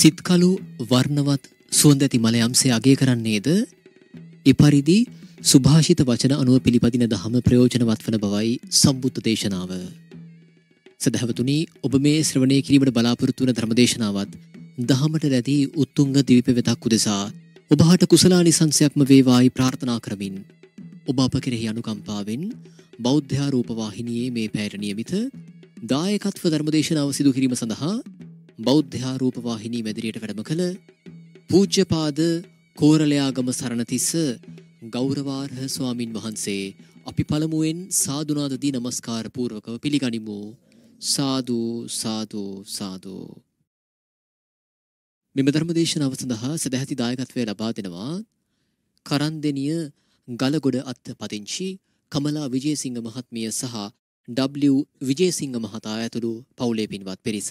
සිත්කලු වර්ණවත් සුවන්දැති මලයම්සේ අගේ කරන්නේද එපරිදි සුභාෂිත වචන අනුව පිළිපදින දහම ප්‍රයෝජනවත් වන බවයි සම්බුද්ධ දේශනාව. සැදැහවතුනි ඔබ මේ ශ්‍රවණය කිරීමට බලාපොරොත්තුවන ධර්මදේශනාවත් දහමට රැදී උත්තුංග දිවිප වෙතක් උදෙසා ඔබහට කුසලා නිසංසයක්ම වේවායි ප්‍රාර්ථනා කරමින් ඔබ අප කෙරෙහි අනුකම්පාවෙන් බෞද්ධාරූපවාහිනයේ මේ පැයට නියමිත දායකත්ව ධර්මදේශනාව සිදු කිරීම සඳහා බෞද්ධාරූප වාහිනී මැදිරියට වැඩම කළ පූජ්‍යපාද කෝරළයාගම සරණතිස්ස ගෞරවාර්හ ස්වාමින් වහන්සේ අපි පළමුවෙන් සාදුනාද දී নমස්කාර පූර්වකව පිළිගනිමු සාදු සාදු සාදු මෙම ධර්මදේශනාව සඳහා සදැහැති දායකත්වය ලබා දෙනවා කරන්දෙනිය ගලගොඩ අත් පදිංචි කමලා විජේසිංහ මහත්මිය සහ W විජේසිංහ මහතා ඇතුළු පවුලේ පින්වත් පිරිස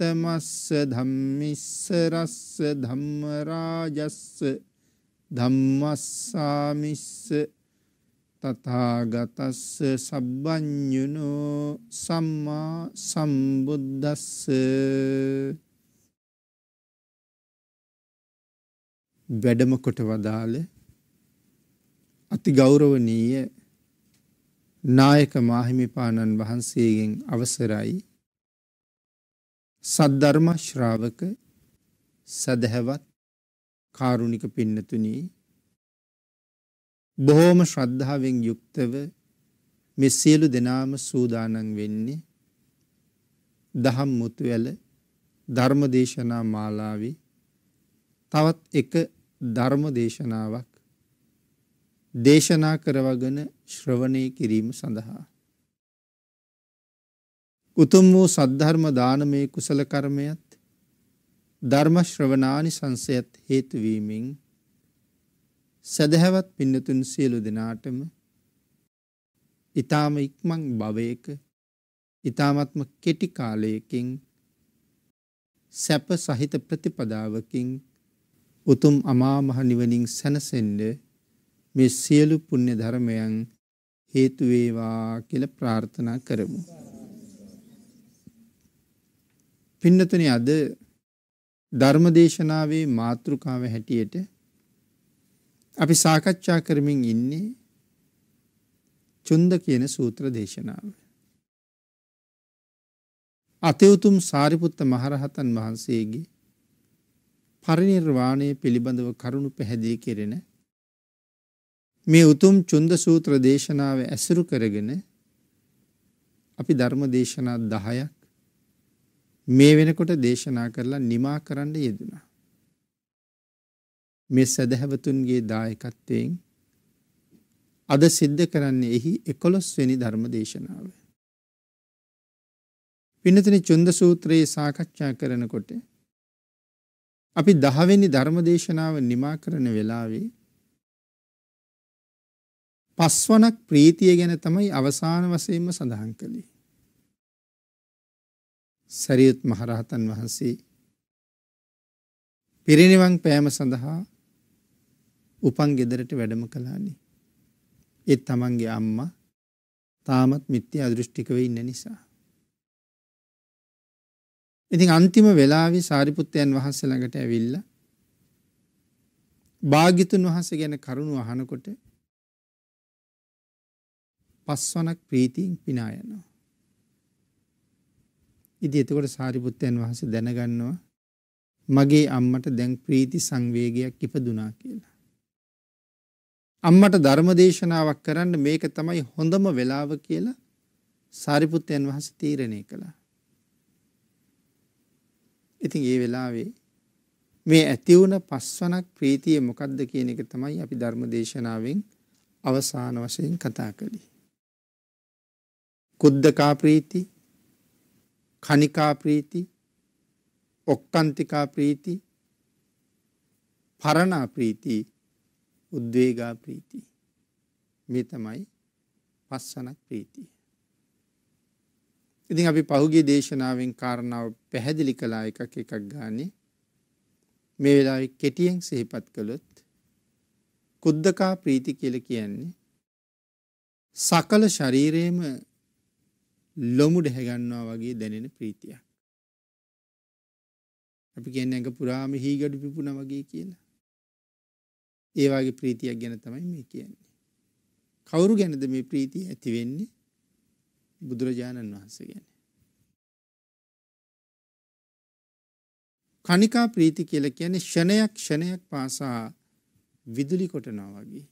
තමස්ස ධම්මිස්ස රස්ස ධම්ම රාජස්ස ධම්මස්සාමිස්ස තථාගතස්ස සබ්බඤුනෝ සම්මා සම්බුද්දස්ස වැඩම කොට වදාළ අති ගෞරවනීය නායක මාහිමිපාණන් වහන්සේගෙන් අවසරයි සද්ධර්ම ශ්‍රාවක සදහැවත් කාරුණික පින්නතුනි බොහෝම ශ්‍රද්ධාවෙන් යුක්තව මේ සියලු දෙනාම සූදානම් වෙන්නේ දහම් මුතුවැල ධර්ම දේශනා මාලාවේ තවත් එක ධර්ම දේශනාවක් දේශනා කරවගෙන ශ්‍රවණය කිරීම සඳහා උතුම් වූ සද්ධර්ම දානමේ කුසල කර්මයත් ධර්ම ශ්‍රවණානි සංසයත් හේතු වීමෙන් සදහැවත් පින්නතුන් සියලු දෙනාටම ඊ타ම ඉක්මන් භවයක ඊ타මත්ම කෙටි කාලයකින් සැප සහිත ප්‍රතිපදාවකින් උතුම් අමා මහ නිවනින් සැනසෙන්න මේ සියලු පුණ්‍ය ධර්මයන් හේතු වේවා කියලා ප්‍රාර්ථනා කරමු. පින්නතුනි අද ධර්මදේශනාවේ මාතෘකාව හැටියට අපි සාකච්ඡා කරමින් ඉන්නේ චුන්ද කියන සූත්‍ර දේශනාව. අතයුතුම් සාරිපුත්ත මහරහතන් වහන්සේගේ පරිනිර්වාණය පිළිබඳව කරුණු පැහැදිලි කෙරෙන මේ උතුම් චුන්ද සූත්‍ර දේශනාව ඇසුරු කරගෙන අපි ධර්ම දේශනා දහයක් මේ වෙනකොට දේශනා කරලා නිමා කරන්න යෙදුණා. මේ සැදැහැවතුන්ගේ දායකත්වයෙන් අද සිද්ධ කරන්නේ එහි එකොළොස්වෙනි ධර්ම දේශනාව. පිනතින චුන්ද සූත්‍රයේ සාකච්ඡා කරනකොට අපි දහවෙනි ධර්ම දේශනාව නිමා කරන වෙලාවේ පස්වනක් ප්‍රීතිය ගැන තමයි අවසාන වසයෙන්ම සඳහන් කළේ. සරියුත් මහරහතන් වහන්සේ පිරිනිවන් පෑම සඳහා උපන් ගෙදරට වැඩම කලානේ. ඒත් තමන්ගේ අම්මා තාමත් මිත්‍ය අදෘෂ්ටිකව ඉන්න නිසා. ඉතින් අන්තිම වෙලාවේ සාරිපුත්තයන් වහන්සේ ළඟට ඇවිල්ල භාගිතුන් වහස ගැන කරුණු අහනකොට පස්වනක් ප්‍රීතියෙන් පිනායනවා. ඉති එතකොට සාරිපුත්තයන් වහස දැනගන්නවා මගේ අම්මට දැන් ප්‍රීති සංවේගයක් ඉපදුනා කියලා. අම්මට ධර්මදේශනාවක් කරන්න මේක තමයි හොඳම වෙලාව කියලා සාරිපුත්තයන් වහස තීරණය කළා. ඉතින් ඒ වෙලාවේ මේ ඇතිවුණ පස්වනක් ප්‍රීතිය මොකක්ද කියන එක තමයි අපි ධර්මදේශනාවෙන් අවසාන වශයෙන් කතා කළේ. කුද්දකා ප්‍රීති කනිකා ප්‍රීති ඔක්කන්තිකා ප්‍රීති පරණා ප්‍රීති උද්වේගා ප්‍රීති මේ තමයි පස්සනක් ප්‍රීතිය. ඉතින් අපි පහුගේ දේශනාවෙන් කාරණාව පැහැදිලි කලා එකක් එකක් ගානේ මේ වෙලා කෙටියෙන් සහිපත් කළොත් කුද්දකා ප්‍රීති කියල කියන්නේ සකල ශරීරයේම ලොමු ඩැහැගන්නවා වගේ දැනෙන ප්‍රීතිය. අපි කියන්නේ ඇඟ පුරාම හීගඩු පිපුණා වගේ කියලා. ඒ වගේ ප්‍රීතියක් ගැන තමයි මේ කියන්නේ. කවුරු ගැනද මේ ප්‍රීතිය ඇති වෙන්නේ? බුදුරජාණන් වහන්සේ ගැන. කණිකා ප්‍රීති කියලා කියන්නේ ෂණයක් ෂණයක් පාසා විදුලි කොටනවා වගේ.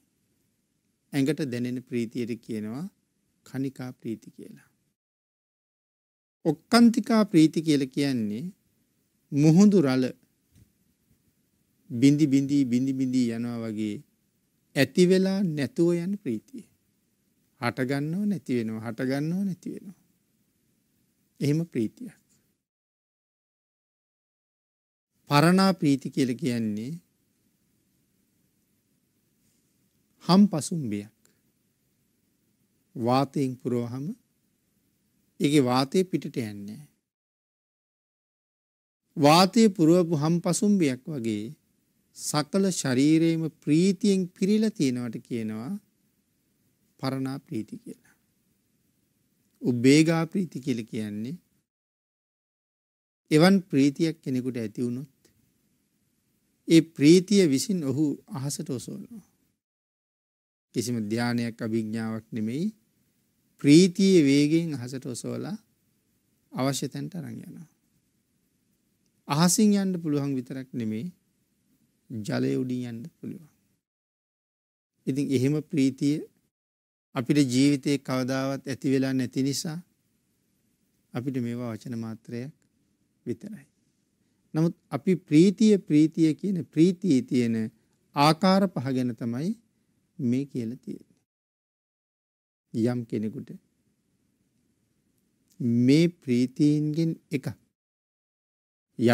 ඇඟට දැනෙන ප්‍රීතියට කියනවා කණිකා ප්‍රීති කියලා. ඔක්කන්තිකා ප්‍රීති කියල කියන්නේ මුහුදු රල බිඳි බිඳී බිඳි බිඳී යනවා වගේ ඇති වෙලා නැතුව යන ප්‍රීතිය. හටගන්නෝ නැති වෙනවා හටගන්නෝ නැති වෙනවා. එහෙම ප්‍රීතියක්. පරණා ප්‍රීති කියල කියන්නේ හම් පසුම්බයක් වාතයෙන් පුරෝහම ඒකේ වාතය පිටට යන්නේ වාතය පුරවපු හම් පසුම්බියක් වගේ සකල ශරීරයේම ප්‍රීතියෙන් පිරීලා තියෙනවට කියනවා පරණා ප්‍රීති කියලා. උබ්බේගා ප්‍රීති කියලා කියන්නේ එවන් ප්‍රීතියක් කෙනෙකුට ඇති වුණොත් ඒ ප්‍රීතිය විසින් ඔහු අහසට ඔසවනවා. කිසිම ධානයක් අභිඥාවක් නෙමෙයි ප්‍රීතියේ වේගෙන් අහසට ඔසවලා අවශ්‍ය තැන්ට අරන් යනවා. අහසින් යන්න පුළුවන් විතරක් නෙමේ ජලය උඩින් යන්න පුළුවන්. ඉතින් එහෙම ප්‍රීතිය අපිට ජීවිතයේ කවදාවත් ඇති වෙලා නැති නිසා අපිට මේවා වචන මාත්‍රයක් විතරයි. නමුත් අපි ප්‍රීතිය ප්‍රීතිය කියන ප්‍රීතියේ තියෙන ආකාර පහ ගැන තමයි මේ කියලා තියෙන්නේ. යම් කෙනෙකුට මේ ප්‍රීතීන්ගෙන් එකක්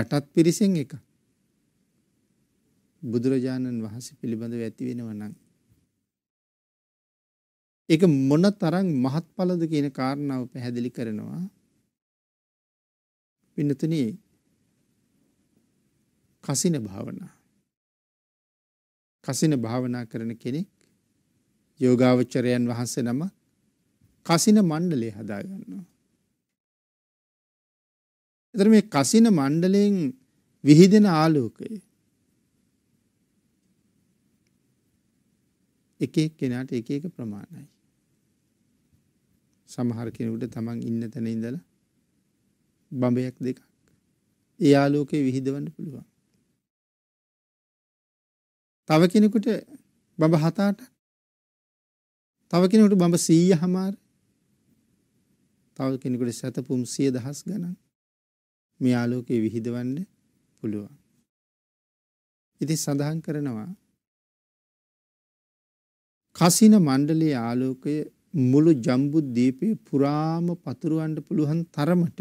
යටත් පිරිසෙන් එකක් බුදුරජාණන් වහන්සේ පිළිබඳව ඇති වෙනවා නම් ඒක මොන තරම් මහත්ඵලද කියන කාරණාව පැහැදිලි කරනවා විනතුනි කසින භාවනා කසින භාවනා කරන කෙනෙක් යෝගාවචරයන් වහන්සේ නමක් කසින මණ්ඩලය හදාගන්නවා. එතර මේ කසින මණ්ඩලයෙන් විහිදෙන ආලෝකය එක කෙනාට එක එක ප්‍රමාණයි. සමහර කෙනෙකුට තමන් ඉන්න තැන ඉඳල බඹයක් දෙකක් ඒ ආලෝකය විහිදවන්න පුළුවන්. තව කෙනෙකුට බඹ හතාට තව කෙනෙකුට බඹ සීය හමාර තව කෙනෙකුට සැතපුම් සිය දහස් ගණන් මේ ආලෝකයේ විහිදවන්න පුළුවන්. ඉති සඳහන් කරනවා කසින මණ්ඩලයේ ආලෝකය මුළු ජම්බුද්දීපය පුරාම පතුරුවන්ඩ පුළුවන් තරමට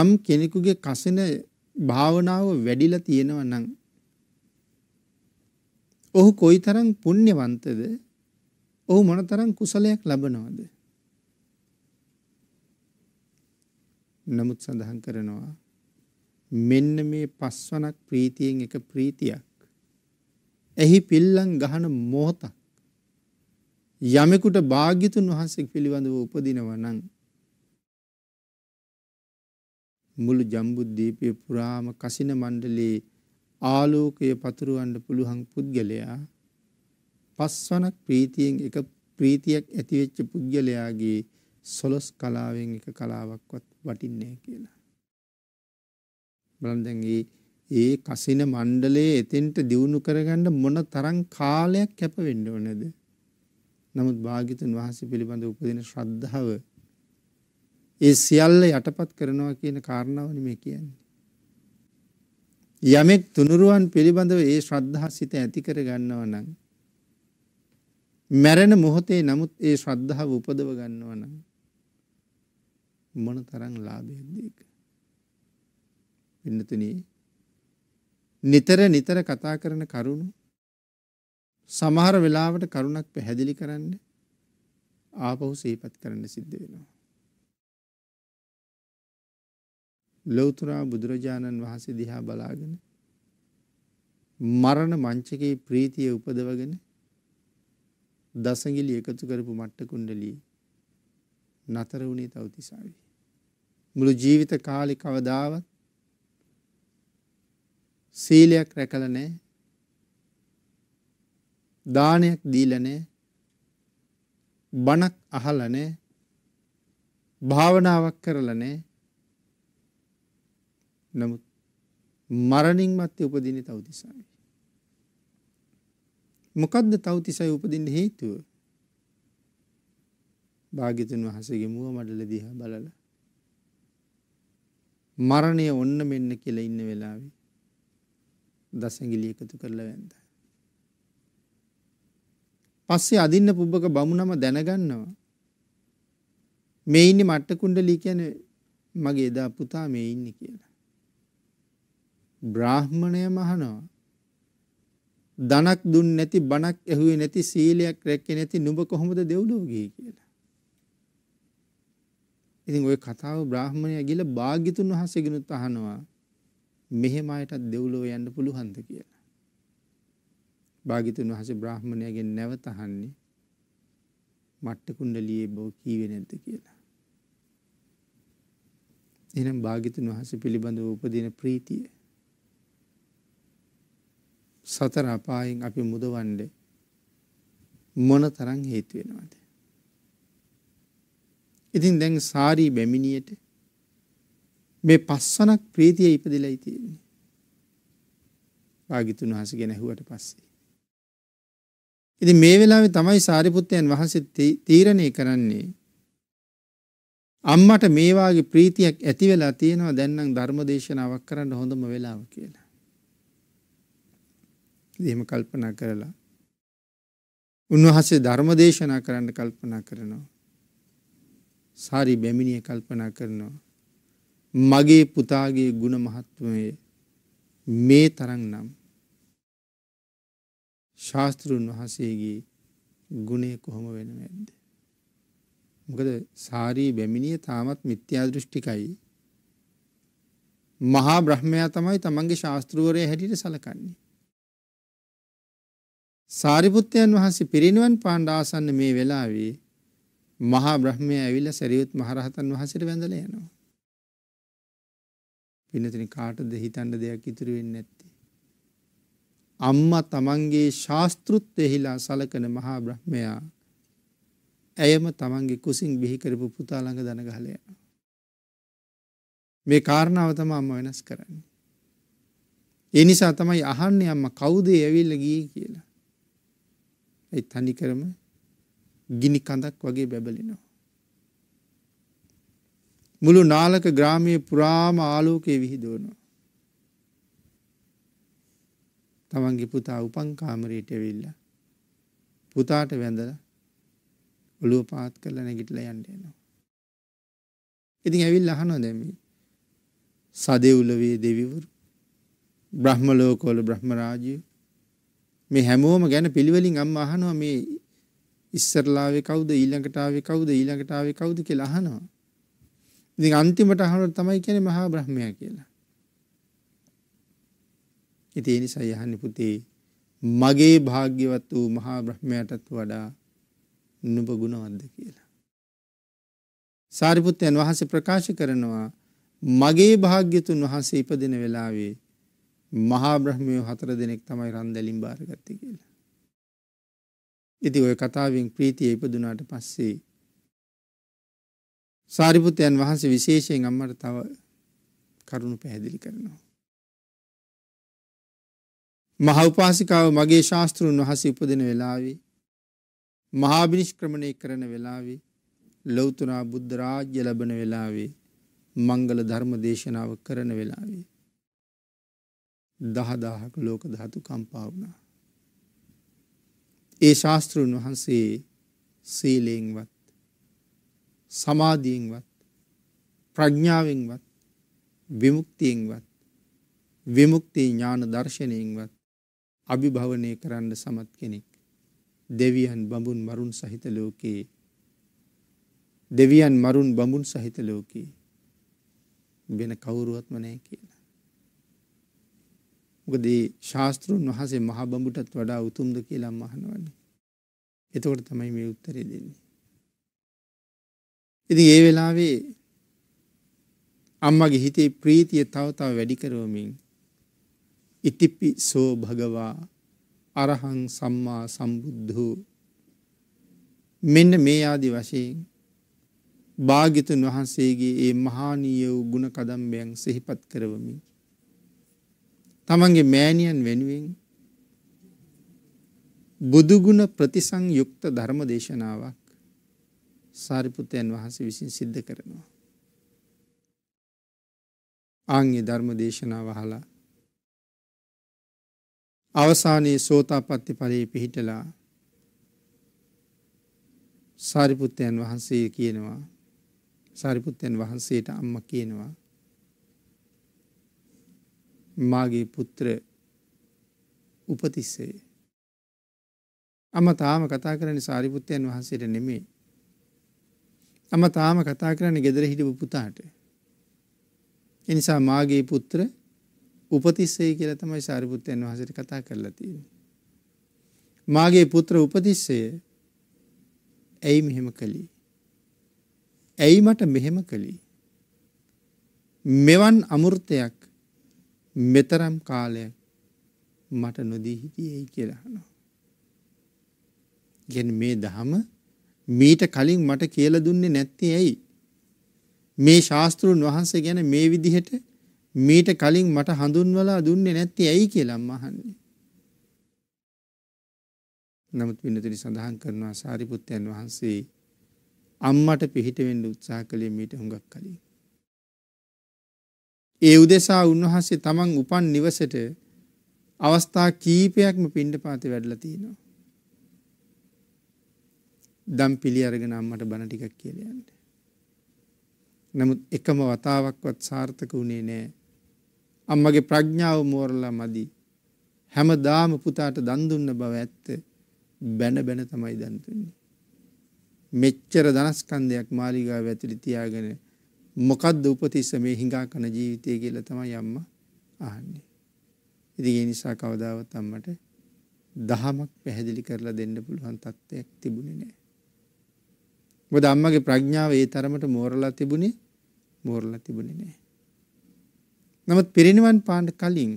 යම් කෙනෙකුගේ කසින භාවනාව වැඩිල තියෙනව නං. ඔහු කොයි තරං පුුණ්්‍යවන්තද ඔහු මොන තරං කුසලයක් ලබනවාද. නමුත් සඳහන් කරනවා මෙන්න මේ පස්වනක් ප්‍රීතියෙන් එක ප්‍රීතියක්. එහි පිල්ලං ගහන මොහොතක්. යමෙකුට භාග්‍යතුන් වහන්සේ පිළිබඳව උපදිනව නම් මුළු ජම්බුද්දීපය පුරාම කසින මණ්ඩලයේ ආලෝකය පතුරුවන්න පුළුවන් පුද්ගලයා පස්වනක් ප්‍රීතියෙන් එක ප්‍රීතියක් ඇතිවෙච්ච පුද්ගලයාගේ සොලොස් කලාවෙන් එක කලාවක්වත් වටින්නේ කියලා. බලන් දැන් ඒ ඒ කසින මණ්ඩලයේ එතෙන්ට දියුණු කරගන්න මොන තරම් කාලයක් කැප වෙන්න ඕනද? නමුත් භාග්‍යතුන් වහන්සේ පිළිබඳ උපදින ශ්‍රද්ධාව ඒ සියල්ල යටපත් කරනවා කියන කාරණාවනේ මේ කියන්නේ. යමෙක් තුනුරුවන් පිළිබඳව ඒ ශ්‍රද්ධා සිත ඇති කර ගන්නව නම් මැරෙන මොහොතේ නමුත් ඒ ශ්‍රද්ධාව උපදව ගන්නව නම් මොන තරං ලාභයක්දක. පින්නතුනේ නිතර නිතර කතා කරන කරුණු සමහර වෙලාවට කරුණක් පැහැදිලි කරන්න ආපහු සේපත් කරන්න සිද්ධ වෙනවා. ලොවතුරා බුදුරජාණන් වහන්සේ දිහා බලාගෙන මරණ මංචකයේ ප්‍රීතිය උපදවගෙන දසගිලි එකතු කරපු මට්ට කුණ්ඩලී නතර වුණේ තවතිසාවී. මුළු ජීවිත කාලි කවදාවත් සීලයක් රැකල නෑ දානයක් දීලනෑ බණක් අහලනෑ භාවනාවක් කරලනෑ නමුත් මරණින් මත්තේ උපදින තවතිසයි. මොකක්ද තවතිසයි උපදින්න හේතුව භාගිතන් වහසගේ මුව මඩල දිහා බලලා මරණය ඔන්න මෙන්න කියලා ඉන්න වෙලාවේ දසගිලි එකතු කරලා වැන්ද. පස්සේ අදින්න පුබ්බක බමුණම දැනගන්නවා. මේ ඉන්නේ මට්ට කුණ්ඩලී කියන්නේ මගේ එදා පුතා මේ ඉන්නේ කියලා. බ්‍රාහ්මණය මහනවා. ධනක් දුන්නේ නැති බණක් ඇහුවේ නැති සීලයක් රැක්කේ නැති නුඹ කොහොමද දෙව්ලොව ගියේ කියලා. ඉතින් ওই කතාව බ්‍රාහ්මණයා ගිහලා භාග්‍යතුන් වහන්සේගෙනුත් අහනවා මෙහෙම අයටත් දෙව්ලොව යන්න පුළුවන්ද කියලා. භාග්‍යතුන් වහන්සේ බ්‍රාහ්මණයාගෙන් නැවත අහන්නේ මට්ට කුණ්ඩලියේ බෝ කීවේ නැද්ද කියලා. එහෙනම් භාග්‍යතුන් වහන්සේ පිළිබඳව උපදින ප්‍රීතිය සතර අපායෙන් අපි මුදවන්නේ මොන තරම් හේතු වෙනවද? ඉතින් දැන් සාරී බැමිණියට මේ පස්සනක් ප්‍රීතිය ඉපදිලා තියෙන්නේ. භාග්‍යතුන් වහන්සේ ගැන ඇහුවට පස්සේ. ඉතින් මේ වෙලාවේ තමයි සාරිපුත්තයන් වහන්සේ තීරණය කරන්නේ අම්මට මේ වාගේ ප්‍රීතියක් ඇති වෙලා තියෙනවා දැන් නම් ධර්ම දේශනාවක් කරන්න හොඳම වෙලාව කියලා. ඉතින් එහෙම කල්පනා කරලා උන්වහන්සේ ධර්ම දේශනා කරන්න කල්පනා කරනවා. සාරි බැමිණිය කල්පනා කරනවා. මගේ පුතාගේ ගුණ මහත්වය මේ තරන් නම් ශාස්තෘන් වහන්සේගේ ගුණේ කොහොම වෙන ඇද්ද. මොකද සාරී බැමිණිය තාමත් මිත්‍යා දෘෂ්ටිකයි. මහා බ්‍රහ්මයා තමයි තමන්ගේ ශාස්තෘවරය හැටියට සලකන්නේ. සාරිපුත්තයන් වහන්සේ පිරිනිවන් පාණ්ඩාසන්න මේ වෙලාවේ මහා බ්‍රහ්මය ඇවිල්ල සැරියුත් මහරහතන් වහසට වැඳල යනවා. පිනතින කාටද හිතන්ඩ දෙයක් ඉතුරු වෙන්න ඇත්තේ. අම්ම තමන්ගේ ශාස්තෘත්වයහිලා සලකන මහා බ්‍රහ්මයා ඇයම තමන්ගේ කුසින් බිහිකරපු පුතාළඟ දනගහලයන. මේ කාරණාව තම අම්ම වෙනස් කරන්න. එනිසා තමයි අහන්නේ අම්ම කවුදේ ඇවිල්ල ගී කියලා. ඇයි තනි කරම ගිනි කඳක් වගේ බැබලෙනවා. මුළු නාලක ග්‍රාමයේ පුරාම ආලෝකයේ විහිදුවනවා. තමන්ගේ පුතා උපන් කාමරයට ඇවිල්ලා පුතාට වැඳලා ඔළුව පාත් කරලා නැගිටලා යන්න එනවා. ඉතින් ඇවිල්ලා අහනවා දැන් මේ සදෙව්ලවේ දෙවිවරු බ්‍රහ්ම ලෝකවල බ්‍රහ්ම රාජ්‍ය මේ හැමෝම ගැන පිළිවෙලින් අම්මා අහනවා මේ ඉස්සරලාවේ කවුද ඊළඟට ආවේ කවුද ඊළඟට ආවේ කවුද කියලා අහනවා. ඉතින් අන්තිමට අහනකොට තමයි කියන්නේ මහා බ්‍රහ්මයා කියලා. ඉතින් ඒ නිසා යහන්නේ පුතේ මගේ භාග්‍යවත් වූ මහා බ්‍රහ්මයාටත් වඩා නුඹ ගුණවත්ද කියලා. සාරිපුත්තයන් වහන්සේ ප්‍රකාශ කරනවා මගේ භාග්‍යතුන් වහන්සේ ඉපදෙන වෙලාවේ මහා බ්‍රහ්මයෝ හතර දෙනෙක් තමයි රන්දැලින් බාරගත්තේ කියලා. ඉති ඔය කතාවෙන් ප්‍රීතිය ඉපදුනාට පස්සේ සාරිපුතයන් වහන්සේ විශේෂයෙන් අම්මට තව කරුණු පැහැදිලි කරනවා. මහවපාසිකාව මගේ ශාස්තෘන් වහස උපදින වෙලාවේ මහාභිනිෂ්ක්‍රමණය කරන වෙලාවේ ලොවතුනා බුද්ධරාජ්‍ය ලබන වෙලාවේ මංගල ධර්ම දේශනාව කරන වෙලාවේ දහදාහක ලෝක ධාතු කම්පාවනා ඒ ශාස්තෘන් වහන්සේ සීලයෙන්වත් සමාධියෙන්වත් ප්‍රඥාවෙන්වත් විමුක්තියෙන්වත් විමුක්ති ඥාන දර්ශනයෙන්වත් අභිභවනය කරන්න සමත් කෙනෙක් දෙවියන් බඹුන් මරුන් සහිත ලෝකයේ දෙවියන් මරුන් බඹුන් සහිත ලෝකයේ වෙන කවුරුවත්ම නැහැ කියලා මොකද ඒ ශාස්තෘන් වහසේ මහ බඹුටත් වඩා උතුම්ද කියලා අහනවන්නේ. එතකොට තමයි මේ උත්තරේ දෙන්නේ. ඉතින් ඒ වෙලාවේ අම්මගේ හිතේ ප්‍රීතිය තව තව වැඩි කරවමින් ඉතිපි සෝ භගවා අරහං සම්මා සම්බුද්ධෝ මෙන්න මේ ආදි වශයෙන් භාග්‍යතුන් වහන්සේගේ ඒ මහානීය වූ ගුණ කදම්බයන් සිහිපත් කරවමින් තමන්ගේ මෑණියන් වෙනුවෙන් බුදුගුණ ප්‍රතිසංයුක්ත ධර්ම දේශනාවක් සාරිපුත්තයන් වහන්සේ විසින් සිද්ධ කරනවා. ආංගේ ධර්ම දේශනාව අහලා අවසානයේ සෝතාපට්ටි ඵලයේ පිහිටලා සාරිපුත්තයන් වහන්සේ කියනවා සාරිපුත්තයන් වහන්සේට අම්මා කියනවා මාගේ පුත්‍ර උපතිස්සේ. අම තාම කතා කරන සාරිපුත්තයන් වහන්සේට නෙමේ. අම තාම කතා කරන්නේ ගෙදර හිටපු පුතාට. එනිසා මාගේ පුත්‍ර උපතිස්සේ කියල තමයි සාරිපුත්තයන් වහසට කතා කරලා තියෙන. මාගේ පුත්‍ර උපතිස්සය ඇයි මෙහෙම කළී. ඇයි මට මෙහෙම කළී. මෙවන් අමුෘතයක් මෙතරම් කාලයක් මට නොදී හිටියයි කියලානවා. ගැන මේ දහම මීට කලින් මට කියල දුන්නේ නැත්තේ ඇයි. මේ ශාස්තෘන් වහන්සේ ගැන මේ විදිහට මීට කලින් මට හඳුන්වලා දුන්නේ නැත්තේ ඇයි කියලම් අහන්නේ. නමුත් පිනතුරි සඳහන් කරනවා සාරිපුත්තයන් වහන්සේ අම්මට පිහිටවෙන්ඩ උත්සා කළේ මීට හුඟක් කලින්. ඒ උදෙසා උන්වහන්සේ තමන් උපන් නිවසට අවස්ථා කීපයක්ම පිණ්ඩපාතේ වැඩලා තියෙනවා. දම් පිළි අරගෙන අම්මට බණ ටිකක් කියලා යන්න. නමුත් එකම වතාවක්වත් සාර්ථක වුණේ නෑ. අම්මගේ ප්‍රඥාව මෝරලා මදි. හැමදාම පුතාට දන් දුන්න බව ඇත්ත. බැන බැන තමයි දන් දුන්නේ. මෙච්චර ධනස්කන්ධයක් මාලිගාව ඇතුළේ තියාගෙන මොකක්ද උපතිස්ස මේ හිඟා කන ජීවිතය කියල තම යම්ම ආන්නේ. ඉතිගේ නිසා කවදාවත් අම්මට දහමක් පැහැදිලි කරලා දෙන්න පුළුවන් තත්ත්වයක් තිබුණි නෑ. බොද අම්මගේ ප්‍රඥාව ඒ තරමට මෝරලා තිබුණේ මෝරලා තිබුණි නෑ. නමුත් පිරිනිවන් පාණ්ඩ කලින්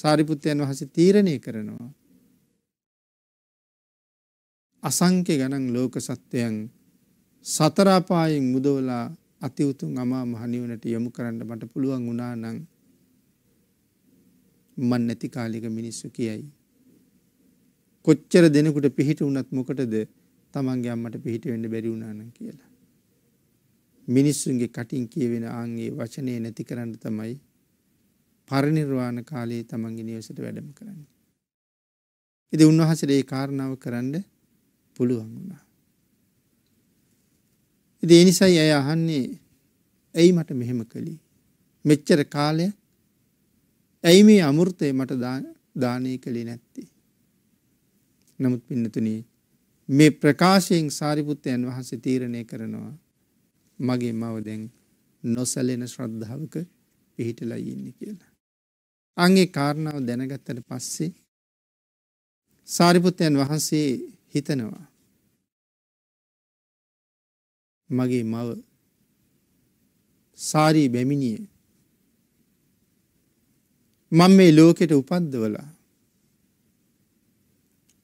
සාරිපුත්තයන් වහස තීරණය කරනවා. අසංක්‍ය ගණන් ලෝක සත්වයන් සතරාපායෙන් මුදවලා අති උතුම් අමා මහනිවනට යොමු කරන්න මට පුළුවන් වුණා නම් මන් නැති කාලික මිනිස්සු කියයි. කොච්චර දෙනකුට පිහිට වුණත් මොකටද තමන්ගේ අම්මට පිහිට වෙන්න බැරි වුණානම් කියලා. මිනිස්සුන්ගේ කටින් කියවෙන ආන්ගේ වචනය නැති කරන්න තමයි පරිනිර්වාණ කාලයේ තමන්ගේ නිවසට වැඩම කරන්න. එද උන්වහසට ඒ කාරණාව කරන්න පුළුවන් වුණා. ඉතින් ඒ නිසායි ඇය අහන්නේ ඇයි මට මෙහෙම කළේ? මෙච්චර කාලය ඇයි මේ අමෘතය මට දානය කළේ නැත්තේ? නමුත් පින්නතුනි මේ ප්‍රකාශයෙන් සාරිපුත්තයන් වහන්සේ තීරණය කරනවා මගේ මව දැන් නොසැලෙන ශ්‍රද්ධාවක පිහිටලා ඉන්නේ කියලා. අන්ගේ කාරණාව දැනගත්තට පස්සේ සාරිපුත්තයන් වහන්සේ හිතනවා මගේ මව සාරී බැමිණිය මං මේ ලෝකෙට උපද්දවලා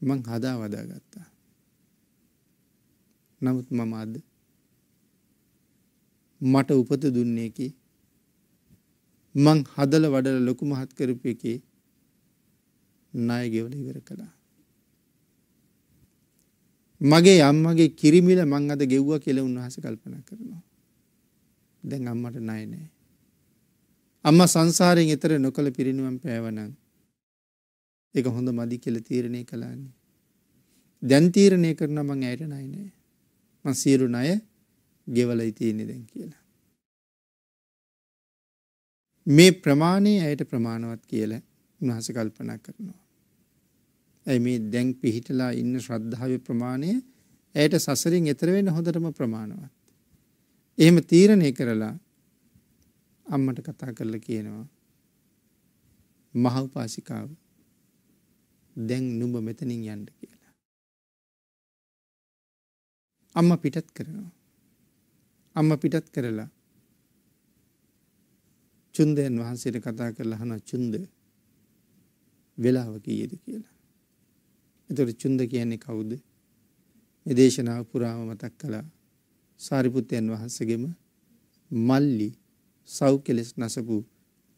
මං හදා වදා ගත්තා නමුත් මම අද මට උපත දුන්නේ එක මං හදල වඩල ලොකු මහත් කරපු එකේ ණය ගෙවල ඉවර කළා මගේ අම්මගේ කිරිමිල මං අද ගෙව්ව කියල උන්වහස කල්පන කරනවා. දැන් අම්මට නයනෑ. අම්ම සංසාරයෙන් එතර නොකළ පිරිනුවම් පෑවනන්. එක හොඳ මදි කියල තීරණය කලාන්නේ. දැන්තීරණය කරන මං ඇයට නයිනෑ. මං සීරු නය ගෙවල ඉතියන්නේ දැන් කියලා. මේ ප්‍රමාණය ඇයට ප්‍රමාණවත් කියල උන්හස කල්පනා කරනවා. ඇයි මේ දැන් පිහිටලා ඉන්න ශ්‍රද්ධාවේ ප්‍රමාණය ඇයට සසරින් එතර වෙන්න හොඳටම ප්‍රමාණවත්. එහෙම තීරණය කරලා අම්මට කතා කරලා කියනවා මහ උපාසිකාව දැන් නුඹ මෙතනින් යන්න කියලා. අම්මා පිටත් කරනවා. අම්මා පිටත් කරලා චුන්දයන් වහන්සේට කතා කරලා අහනවා චුන්ද වෙලාව කීයද කියලා. එතොට චුන්ද කියන්නේ කවුද එදේශනාව පුරාම මතක් කළා සාරිපුත්තයන් වහන්සගේම මල්ලි සව් කෙලෙස් නසපු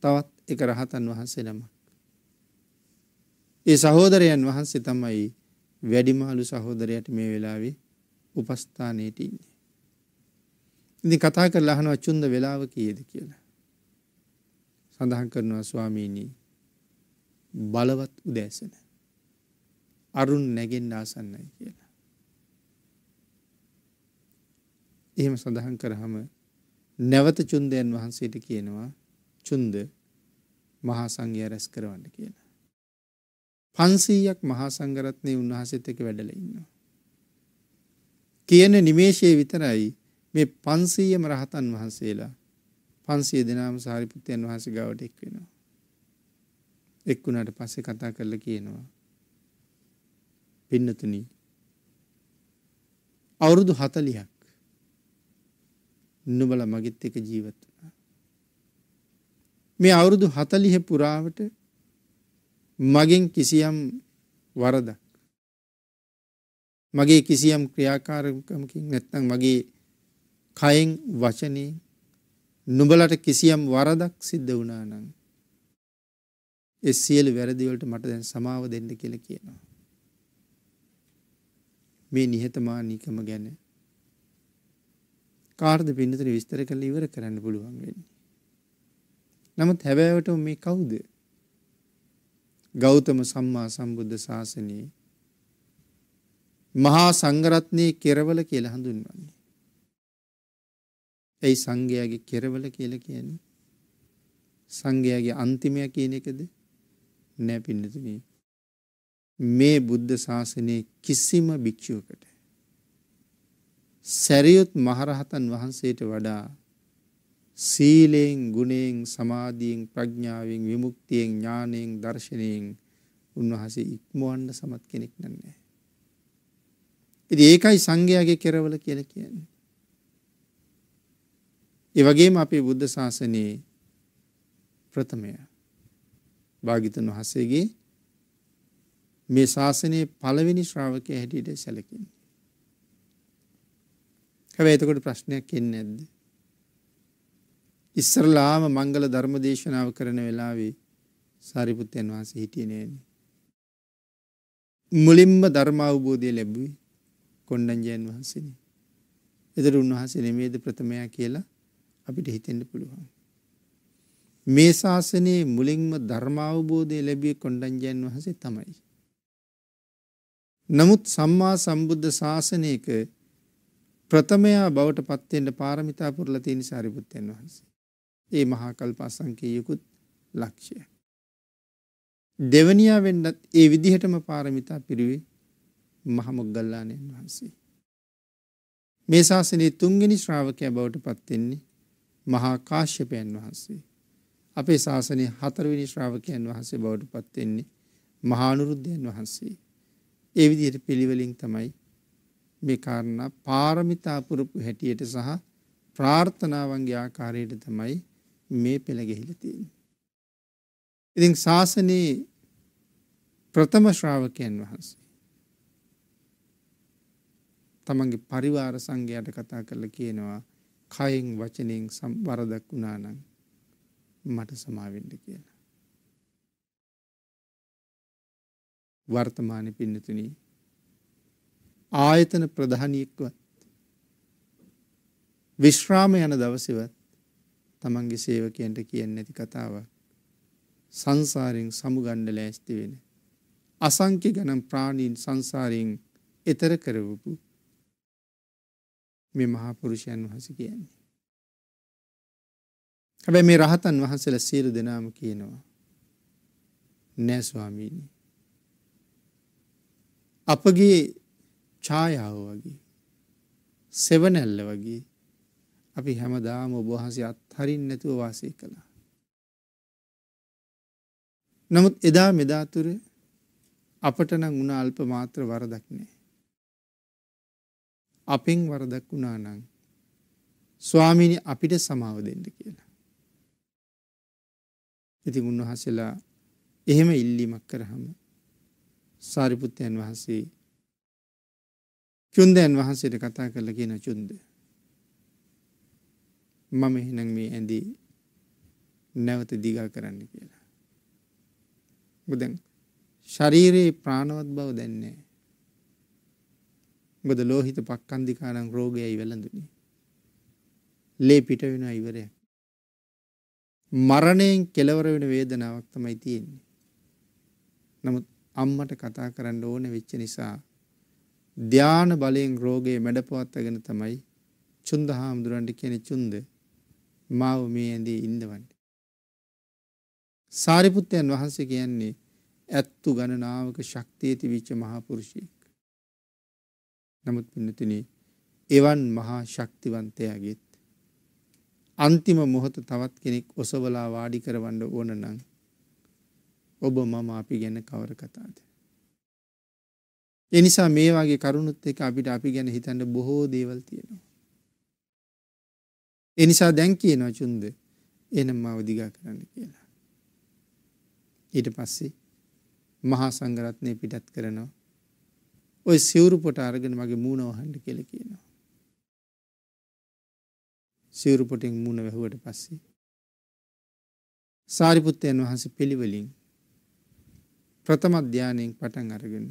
තවත් එක රහතන් වහන්සේ නමක්. ඒ සහෝදරයන් වහන්සේ තමයි වැඩිමාලු සහෝදරයට මේ වෙලාවේ උපස්ථානයට ඉන්නේ. ඉදි කතා කර ලහනවා චුන්ද වෙලාව කියද කියලා. සඳහන් කරනවා ස්වාමීණී බලවත් උදෑසන. අරුන් නැගෙන් ආසන්නයි කියලා. එහෙම සඳහන් කරහම නැවත චුන්දයන් වහන්සේට කියනවා චුන්ද මහා සංඝය රැස් කරවන්න කියලා. පන්සීයක් මහා සංගරත්නය උන්වහසෙත් එක වැඩල ඉන්නවා. කියන නිමේශය විතරයි මේ පන්සීයම රහතන් වහන්සේලා පන්සිය දෙනාම සාරිපුත්තයන් වහස ගවට එක් වෙනවා. එක් වුණට පස්සෙ කතා කරල කියනවා. පින්නතුන අවුරුදු හතලියක් නුබල මගෙත් එක ජීවත් වුණා මේ අවුරුදු හතලිහ පුරාවට මගෙන් කිසියම් වරදක් මගේ කිසියම් ක්‍රියාකාරකමකින් නැත්නම් මගේ කයෙන් වචනය නුඹලට කිසියම් වරදක් සිද්ධ වුණා නම් ඒ සියලු වැරදිවලට මට දැන් සමාව දෙන්න කියලා කියනවා මේ නිහතමානීකම ගැන කාර්ද පින්නතන විස්තර කළ ඉවර කරන්න පුළුවන් වෙන්නේ. නමුත් හැබෑවට මේ කවුද. ගෞතම සම්මා සම්බුද්ධ ශාසනයේ මහා සංගරත්නය කෙරවල කියල හඳුන්වන්නේ. ඇයි සංඝයාගේ කෙරවල කියල කියන්නේ. සංඝයාගේ අන්තිමය කියන එකද නෑ පින්නතුනී මේ බුද්ධ ශාසනයේ කිසිම භික්ෂුවකට සැරියුත් මහරහතන් වහන්සේට වඩා සීලයෙන් ගුණයෙන් සමාධියෙන් ප්‍රඥාවෙන් විමුක්තියෙන් ඥානයෙන් දර්ශනයෙන් උන්වහන්සේ ඉක්මවන්න සමත් කෙනෙක් නැහැ. ඉතින් ඒකයි සංඝයාගේ කෙරවල කියලා කියන්නේ. ඒ වගේම අපේ බුද්ධ ශාසනයේ ප්‍රථමය භාග්‍යතුන් වහන්සේගේ මේ ශාසනයේ පළවෙනි ශ්‍රාවකය හැටියට සැලකින්. හැබැයි එතකොට ප්‍රශ්නයක් එන්නේ නැද්ද? ඉස්සරලාම මංගල ධර්ම දේශනාව කරන වෙලාවේ සාරිපුත්තයන් වහන්සේ හිටියේ නෑනේ. මුලින්ම ධර්ම අවබෝධය ලැබුවේ කොණ්ඩඤ්ඤයන් වහන්සේනේ. එතකොට උන්වහන්සේ නෙමේද ප්‍රථමයා කියලා අපිට හිතෙන්න පුළුවන්. මේ ශාසනයේ මුලින්ම ධර්ම අවබෝධය ලැබුවේ කොණ්ඩඤ්ඤයන් වහන්සේ තමයි. නමුත් සම්මා සම්බුද්ධ ශාසනයක ප්‍රථමයා බවට පත්වෙන්න පාරමිතා පුරලා තියෙන සාරිපුත්තයන් වහන්සේ. ඒ මහා කල්පසංකේ යකුත් ලක්ෂය. දෙවනියා වෙන්නත් ඒ විදිහටම පාරමිතා පිරුවේ මහමොග්ගල්ලාණන් වහන්සේ. මේ ශාසනයේ තුන්වෙනි ශ්‍රාවකයා බවට පත්වෙන්නේ මහා කාශ්‍යපයන් වහන්සේ. අපේ ශාසනයේ හතරවෙනි ශ්‍රාවකයන් වහන්සේ බවට පත්වෙන්නේ මහානුරුද්ධයන් වහන්සේ. ඒ විදිහට පිළිවෙලින් තමයි මේ කාරණා පාරමිතා පුරපු හැටියට සහ ප්‍රාර්ථනාවන්ගේ ආකාරයට තමයි මේ පෙළ ගිහිලා තියෙන්නේ. ඉතින් ශාසනයේ ප්‍රථම ශ්‍රාවකයන් වහන්සේ තමන්ගේ පරිවාර සංඝයාට කතා කරලා කියනවා කයෙන් වචනෙන් වරදක් වුණා නම් මට සමාවෙන්න කියලා. වර්තමාන පින්නතුනී ආයතන ප්‍රධානීක්වත් විශ්‍රාම යන දවසවත් තමන්ගේ සේවකයන්ට කියන්නේ නැති කතාවක් සංසාරයෙන් සමුගණ්ඩ ලෑස්ති වෙන අසංක්‍ය ගණන් ප්‍රාණීන් සංසාරයෙන් එතර කරවපු මේ මහාපුරුෂයන් වහස කියන්නේ. හැබැ මේ රහතන් වහන්සල සීරු දෙනාම කියනවා නෑස්වාමීණී අපගේ ඡායාව වගේ සෙවණැල්ල වගේ අපි හැමදාම ඔබ වහන්සේ අත්හරින්න නැතුව වාසය කළා. නමුත් එදා මෙදා තුර අපට නම් උන අල්ප මාත්‍ර වරදක් නෑ. අපෙන් වරදක් වුණා නම් ස්වාමීනි අපිට සමාව දෙන්න කියලා. ඉතින් උන්වහන්සේලා එහෙම ඉල්ලීමක් කරාම සාරිපුත්තයන් වහන්සේ චුන්දයන් වහන්සේට කතා කරලා කියන චුන්ද. මම එහෙනම් මේ ඇඳි නැවත දිගා කරන්න කියලා. බුදන් ශරීරයේ ප්‍රාණවත් බව දැන්නේ. බද ලෝහිත පක්කන්දිකාරං රෝගයයි වෙළඳුනි. ලේ පිට වෙන ඉවරයක්. මරණයෙන් කෙලවර වෙන වේදනාවක් තමයි තියෙන්නේ. නමුත් අම්මට කතා කරන්න ඕන වෙච්ච නිසා ධාන බලයෙන් රෝගේ මැඩපවත්වාගෙන තමයි චුන්ද හාමුදුරන්ට කියන චුන්ද මාව මේ ඇඳේ ඉඳවන්න. සාරිපුත්තයන් වහන්සේ කියන්නේ ඇත්තු ගණනාවක ශක්තිය තිබිච්ච මහාපුරුෂයෙක්. නමුත් පින්නතින එවන් මහා ශක්තිවන්තයාගෙත් අන්තිම මොහොත තවත් කෙනෙක් ඔසවලා වාඩි කරවන්න ඕන නම් ඔබ මම අපි ගැන කවර කතාද. එනිසා මේ වගේ කරුණුත් එක අපිට අපි ගැන හිතන්න බොහෝ දේවල් තියෙනවා. එනිසා දැන් කියනවා චුන්ද එනම් මව දිගා කරන්න කියලා. ඊට පස්සේ මහා සංගරත්නය පිටත් කරනවා. ඔය සිවුරු පොට අරගෙන මගේ මූුණවහන්ඩ කෙල කියනවා. සිවුරු පොටෙන් මුණ වැැහුවට පස්සේ. සාරිපුත්තයන් වහන්සේ පිළිවලින් ප්‍රථම ධානයෙන් පටන් අරගෙන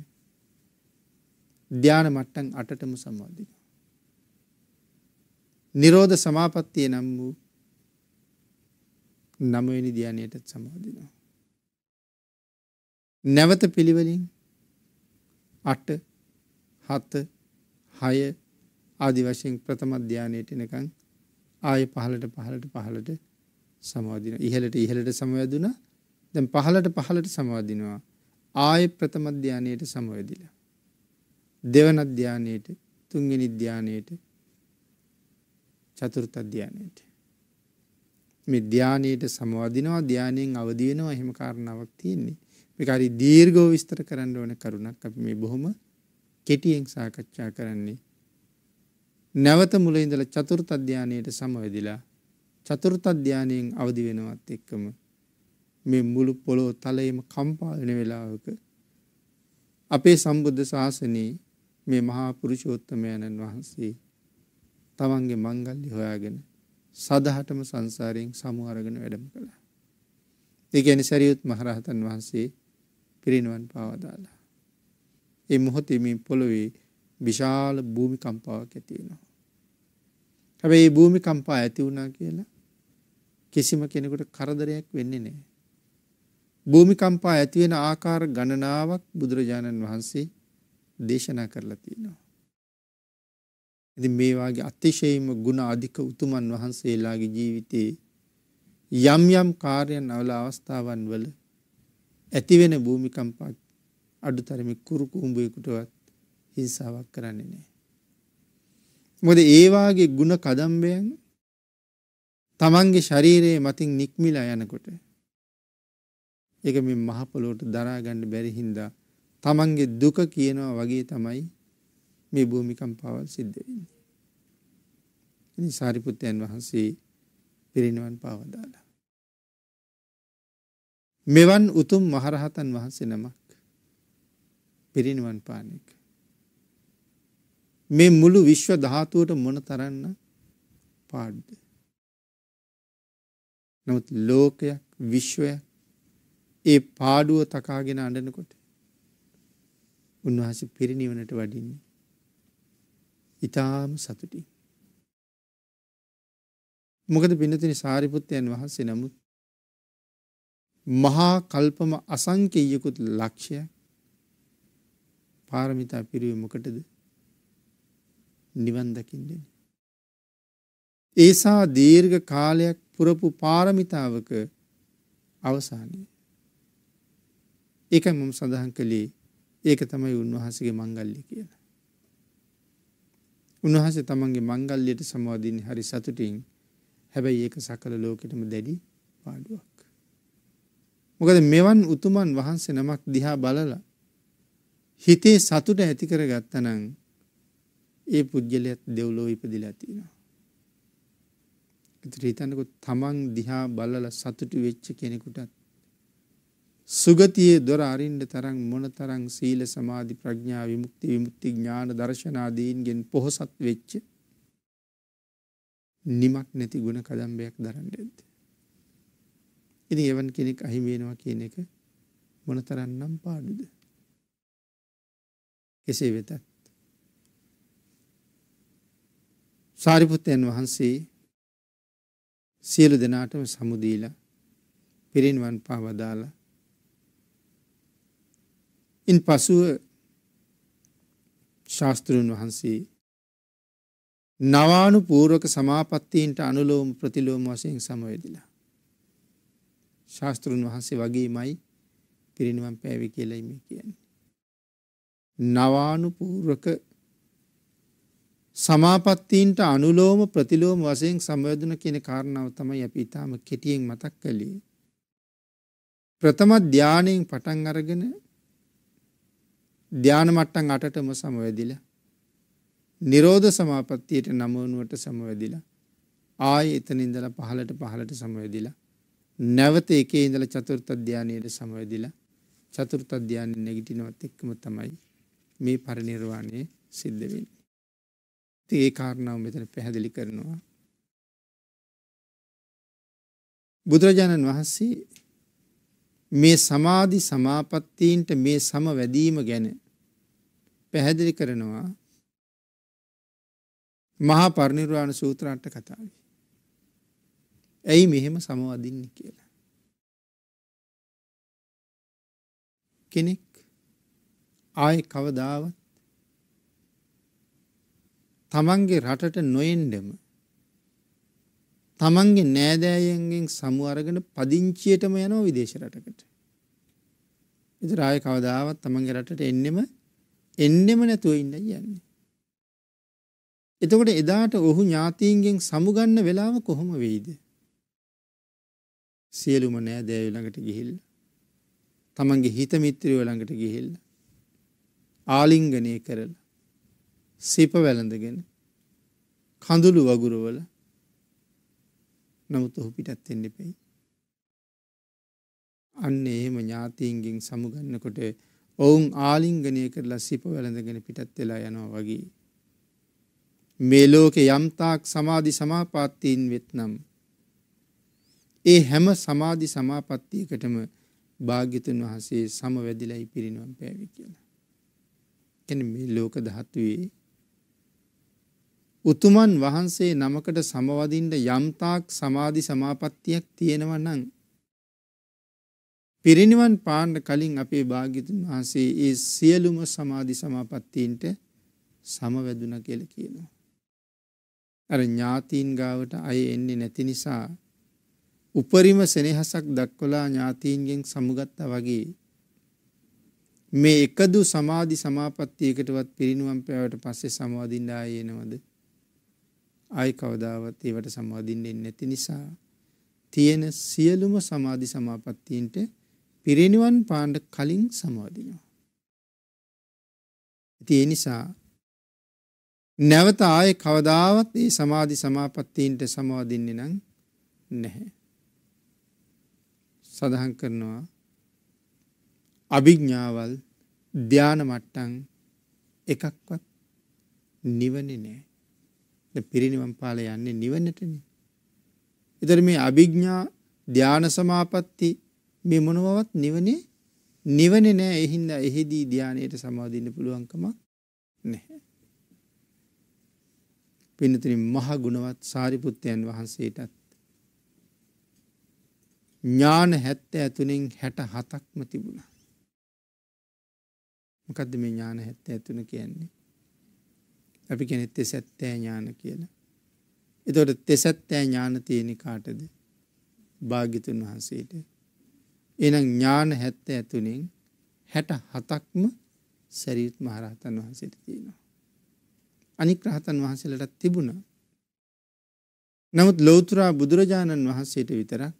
ධාන මට්ටම් 8ටම සමාදිනවා. නිරෝධ සමාපත්තිය නම් වූ නමවෙනි ධානයටත් සමාදිනවා. නැවත පිළිවෙලින් අට හත හය ආදි වශයෙන් ප්‍රථම ධානයට එනකන් ආය පහලට පහලට පහලට සමාදින ඉහලට ඉහලට සමයදුනා දැන් පහලට පහලට සමාදිනවා ආය ප්‍රථම ධානයට සමවැදිලා. දෙවන ධානයට තුන්වෙනි ධානයට චතුර්ථ ධානයට මේ ධානයට සමවදිනවා ධානයෙන් අවදි වෙනවා එහෙම කාරණාවක් තියෙන්නේ. මේක හරි දීර්ඝව විස්තර කරන්න ඕන කරුණක් අපි මේ බොහොම කෙටියෙන් සාකච්ඡා කරන්නේ. නැවත මුල ඉඳලා චතුර්ථ ධානයට සමවැදිලා චතුර්ථ ධානයෙන් අවදි වෙනවත් එක්කම මේ මුළු පොළොව තලයේම කම්පා වෙන වෙලාවක අපේ සම්බුද්ධ ශාසනයේ මේ මහා පුරුෂෝත්තමයන්න් වහන්සේ තමන්ගේ මංගල්‍ය හොයාගෙන සදහටම සංසාරයෙන් සමු අරගෙන වැඩම කළා. ඒ කියන්නේ සරියුත් මහරහතන් වහන්සේ පිරිනිවන් පාවදාලා. ඒ මොහොතේ මේ පොළොවේ විශාල භූමිකම්පාවක් ඇති වෙනවා. හැබැයි මේ භූමිකම්පා ඇති වුණා කියලා කිසිම කෙනෙකුට කරදරයක් වෙන්නේ නැහැ. භූමිකම්පා ඇති වෙන ආකාර ගණනාවක් බුදුරජාණන් වහන්සේ දේශනා කරලා තියෙනවා. ඉතින් මේ වාගේ අතිශයින්ම ಗುಣ අධික උතුමන් වහන්සේලාගේ ජීවිතේ යම් යම් කාර්යයන් අවල අවස්ථාවන් වල ඇතිවෙන භූමිකම්පා අඩුතරමේ කුරු කුඹුවෙකුටවත් හිංසාවක් කරන්නේ නැහැ. මොකද ඒ වාගේ ಗುಣ කදම්බයන් තමන්ගේ ශරීරයේ මතින් නික්මිලා යනකොට ඒක මේ මහපොළොවට දරාගන්න බැරි හින්දා තමන්ගේ දුක කියනවා වගේ තමයි මේ භූමිකම්පාවල් සිද්ධ වෙන්නේ. ඉතින් සාරිපුත්තයන් වහන්සේ පිරිනිවන් පාවදාලා. මෙවන් උතුම් මහරහතන් වහන්සේ නමක් පිරිනිවන් පාන එක. මේ මුළු විශ්ව ධාතුවට මොන තරන්න පාඩ්ද. නමුත් ලෝකයක් විශ්වයක් ඒ පාඩුව තකාගෙන අඩනකොට උන්වහස පිරිනිවනට වඩින්නේ. ඉතාම සතුටින්. මොකද පිනතින සාරිපුත්තයන් වහන්සේ නමුත් මහා කල්පම අසංකෙයකුත් ලක්ෂය පාරමිතා පිරුව මොකටද නිවන්දකින්දෙන. ඒසා දීර්ඝ කාලයක් පුරපු පාරමිතාවක අවසානය ඒකයි මම සඳහන් කළේ ඒක තමයි උන්වහන්සගේ මංගල්ලි කියලා. උන්වහසේ තමන්ගේ මංගල්ලයට සමවාදින් හරි සතුටින් හැබැයි ඒක සකල ලෝකෙටම දැඩි පාඩුවක්. මොකද මෙවන් උතුමන් වහන්සේ නමක් දිහා බලල හිතේ සතුට ඇතිකර ගත්තනං ඒ පුද්ගලයත් දෙව්ලෝ ඉපදිල ඇතිනවා. එතට හිතන්නකො තමන් දිහා බලල සතුටු වෙච්ච කෙනෙකුටත් සුගතියේ දොර අරින්න තරම් මොනතරම් සීල සමාධි ප්‍රඥා විමුක්ති විමුක්ති ඥාන දර්ශන ආදීන්ගෙන් පොහසත් වෙච්ච නිමක් නැති ගුණ කදම්බයක් දරන්න ඇද්ද. ඉතින් එවන් කෙනෙක් අහිමි වෙනවා කියන එක මොනතරම්නම් පාඩුද? කෙසේ වෙතත් සාරිපුත්තයන් වහන්සේ සියලු දෙනාටම සමුදීලා පිරිනිවන් පාවදාලා ඉන් පසුව ශාස්තෘන් වහන්සේ නවානු පූර්වක සමාපත්තීන්ට අනුලෝම ප්‍රතිලෝම වශයෙන් සමවැදිලා. ශාස්තෘන් වහන්සේ වගේ මයි පිරිනිවන් පෑවි කියලයි මේ කියන්නේ. නවානු පූර්වක සමාපත්තීන්ට අනුලෝම ප්‍රතිලෝම වශයෙන් සමයෝධන කියන කාරණාව තමයි අපි ඉතාම කෙටියෙන් මතක් කළේ. ප්‍රථම ධ්‍යානයෙන් පටන් අරගෙන ධ්‍යාන මට්ටම් 8ටම සමවැදිලා නිරෝධ සමාපත්තියට නමවනුවට සමවැදිලා ආය එතන ඉඳලා පහළට පහළට සමවැදිලා නැවත එකේ ඉඳලා චතුර්ථ ධානයේට සමවැදිලා චතුර්ථ ධානය නැගිටිනවත් එක්කම තමයි මේ පරිණිරවාණය සිද්ධ වෙන්නේ. ඉතින් ඒ කාරණාව මෙතන පැහැදිලි කරනවා. බුදුරජාණන් වහන්සේ මේ සමාධි සමාපත්තීන්ට මේ සම වැදීම ගැන පැහැදිලි කරනවා මහා පරිනිර්වාණ සූත්‍රාන්ට කතාව. ඇයි මෙහෙම සමවදින්න කියලා. කෙනෙක් ආය කවදාවත් තමන්ගේ රටට නොයෙන්ඩම තමන්ගේ නෑදෑයන්ගෙන් සමුවරගෙන පදිංචියටම යනෝ විදේශ රටකට. ඉතින් ආය කවදාවත් තමන්ගේ රටට එන්නෙම එන්නෙම නැතුව ඉන්න යන්නේ. එතකොට එදාට ඔහු ඥාතීන්ගෙන් සමුගන්න වෙලාව කොහොම වෙයිද? සියලුම නෑදෑයෝ ළඟට ගිහිල්ලා තමන්ගේ හිත මිත්‍රයෝ ළඟට ගිහිල්ලා ආලිංගනය කරලා සිප වැළඳගෙන කඳුළු වගුරවල නමුත් ඔහු පිටත් වෙන්න එපයි. අන්න එහෙම ඥාතීන්ගෙන් සමුගන්නකොට ඔවුන් ආලිංගනය කරලා සිප වැළඳගෙන පිටත් වෙලා යනවා වගේ. මේ ලෝකෙ යම්තාක් සමාධි සමාපත්තීන් වෙත්නම් ඒ හැම සමාධි සමාපත්තියකටම භාග්‍යතුන් වහන්සේ සමවැදිලා ඉපිරිනවම් පෑවි කියලා. එන මේ ලෝක ධාතුවේ උතුමන් වහන්සේ නමකට සමවදින්න යම්තාක් සමාධි සමාපත්තියක් තියෙනවා නම් පිරිනිවන් පාන්න කලින් අපේ භාග්‍යතුන් වහන්සේ ඒ සියලුම සමාධි සමාපත්තීන්ට සමවැදුන කියල කියනවා. අර ඥාතීන් ගාවට අය එන්නේ නැති නිසා උපරිම සෙනෙහසක් දක්වලා ඥාතීන්ගෙන් සමුගත්තා වගේ මේ එකදු සමාධි සමාපත්තියකටවත් පිරිනුවම් පැවට පස්සේ සමවදින්න ආයෙ එනවද ආයි කවදාවත් ඒවට සමාදින්නේ නැති නිසා තියෙන සියලුම සමාධි සමාපත්තීන්ට පිරිනිවන් පාණ්ඩ කලින් සමාදිනවා. ඉතින් ඒ නිසා නැවත ආයේ කවදාවත් ඒ සමාධි සමාපත්තීන්ට සමාදින්නේ නම් නැහැ. සඳහන් කරනවා අභිඥාවල් ධාන මට්ටම් එකක්වත් නිවන්නේ නැහැ. පිරිනිවන් පාල යන්නේ නිවන්නටනේ. එතකොට මේ අභිඥා ධාන සමාපatti මේ මොනවවත් නිවනේ නිවනේ නෑ. ඒ හින්දා එහිදී ධානයට සමාදින්න පුළුවන්කම නැහැ. පින්නතුනි මහ ගුණවත් සාරිපුත්තයන් වහන්සේටත් ඥාන 73න් 67ක්ම තිබුණා. මොකද්ද මේ ඥාන 73 කියන්නේ? අපි කෙනෙ තෙසැත්තෑ ඥාන කියලා. එතොට තෙසැත්තෑ ඥාන තියෙන කාටද භාගිතුන් වහන්සේට. එනම් ඥාන හැත්ත ඇතුළින් හැට හතක්ම සැරියුත් මහරහතන් වහන්සේට තියෙනවා. අනික් රහතන් වහන්සේලටත් තිබුණා. නමුත් ලෝතුරා බුදුරජාණන් වහන්සේට විතරක්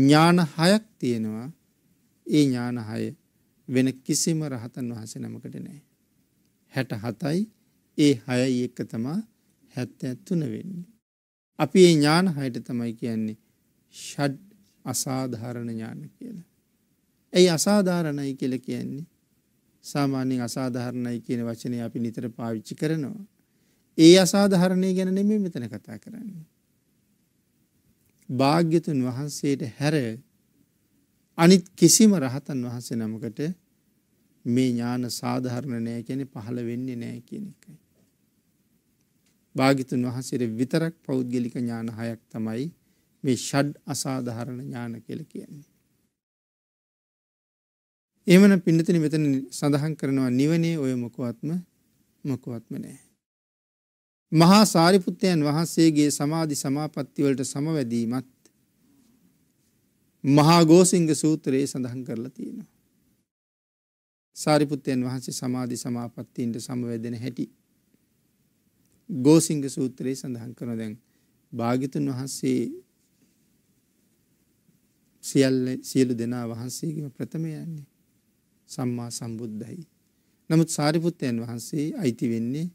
ඥාන හයක් තියෙනවා ඒ ඥාන හය වෙන කිසිම රහතන් වහස නමකට නෑ. හැට හතයි ඒ හයයි එක්ක තමා හැත්ත ඇත්තුන වෙන්නේ. අපි ඒ ඥාන හයට තමයි කියන්නේ ෂඩ් අසාධාරණ ඥාන කියලා. ඇයි අසාධාරණයි කියල කියන්නේ සාමාන්‍යෙන් අසාධාරණයි කියන වචනය අපි නිතර පාවිච්චි කරනවා. ඒ අසාධහරණය ගැන නෙම මෙතන කතා කරන්නේ. භාග්‍යතුන් වහන්සේට හැර අනිත් කිසිම රහතන් වහන්සේ නමකට මේ ඥාන සාධහරණ නෑ කියැන පහළ වෙන්නේ නෑ කියන එකයි. භාගිතුන් වහන්සේ විතරක් පෞද්ගලික ඥාන හයක් තමයි මේ ෂඩ් අසාධාරණ ඥාන කියල කියන්නේ. එමන පිඩතින මෙතන සඳහන් කරනවා නිවනේ ඔය මොකුවත්ම මොකුවත්ම නෑ. මහා සාරිපුත්තයන් වහන්සේගේ සමාධි සමාපත්තිවලට සමවැදීමත් මහා ගෝසිංග සූත්‍රයේ සඳහන් කරලා තියෙනවා. සාරිපුත්තයන් වහන්සේ සමාධි සමාපත්තීන්ට සමවැදෙන හැටි ගෝසිංග සූත්‍රයේ සඳහන් කරන දැන් භාගිතුන් වහන්සේ සියල්ල සියලු දෙනා වහන්සේගේම ප්‍රථම යන්නේ සම්මා සම්බුද්ධයි. නමුත් සාරිපුත්තයන් වහන්සේ අයිති වෙන්නේ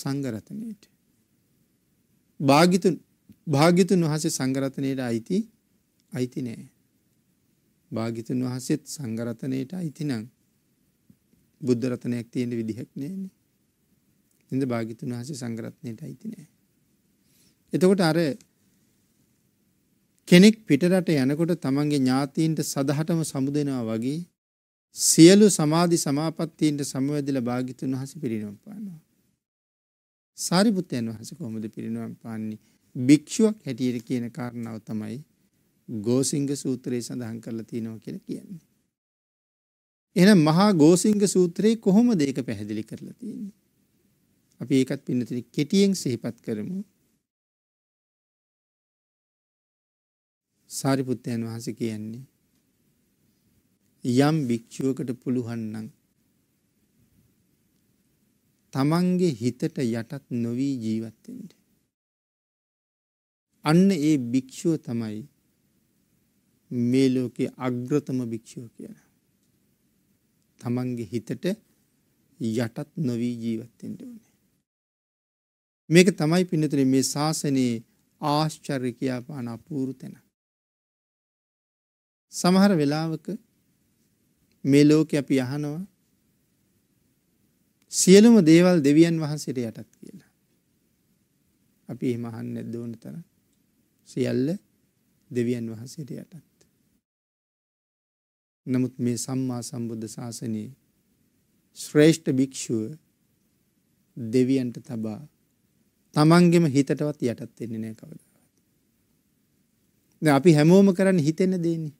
සංඝරත්නයට. භාගිතුන් භාගිතුන් වහන්සේ සංඝරත්නයට අයිති අයිති නෑ. භාගිතුන් වහන්සේත් සංඝරත්නයට අයිති නම් බුද්ධ රත්නයක් තියෙන විදිහක් නෑනේ. ඉඳ භාගිතුන් වහසේ සංගරත්නයට අයිති නෑ. එතකොට අර කෙනෙක් පිටරට යනකොට තමන්ගේ ඥාතීන්ට සදහටම සමුදෙනවා වගේ සියලු සමාධි සමාපත්තීන්ට සමවැදිල භාගිතුන් වහස පිරිනම් පානවා. සාරිපුත්තයන් වහස කොහොමද පිරිනම් පාන්නේ භික්‍ෂුවක් හැටියට කියන කාරණාව තමයි ගෝසිංග සූත්‍රයේ සඳහන් කරලා තියෙනව කියල කියන්නේ. එන මහා ගෝසිංග සූත්‍රයේ කොහොම දෙක පැහැදිලි කරලා තියන්නේ. අපි ඒකත් පින්නතින කෙටියෙන් සිහිපත් කරමු සාරිපුත්තයන් වහන්සේ කියන්නේ යම් භික්ෂුවකට පුළුවන් නම් තමන්ගේ හිතට යටත් නොවී ජීවත් වෙන්න. අන්න ඒ භික්ෂුව තමයි මේ ලෝකේ අග්‍රතම භික්ෂුව කියන. තමන්ගේ හිතට යටත් නොවී ජීවත් වෙන්න ඕනේ. මේක තමයි පින්නතුනේ මේ ශාසනයේ ආශ්චර්ය කියාපාන අපූර්ව තැන. සමහර වෙලාවක මේ ලෝකේ අපි අහනවා සියලුම දේවල් දෙවියන් වහන්සේට යටත් කියලා. අපි එහෙම අහන්නේ නැද්ද ඕන තරම්? සියල්ල දෙවියන් වහන්සේට යටත්. නමුත් මේ සම්මා සම්බුද්ධ ශාසනයේ ශ්‍රේෂ්ඨ භික්ෂුව දෙවියන්ට තබා තමන්ගෙම හිතටවත් යටත් වෙන්නේ නෑ කවදාවත්. අපි හැමෝම කරන්න හිතෙන දේනි.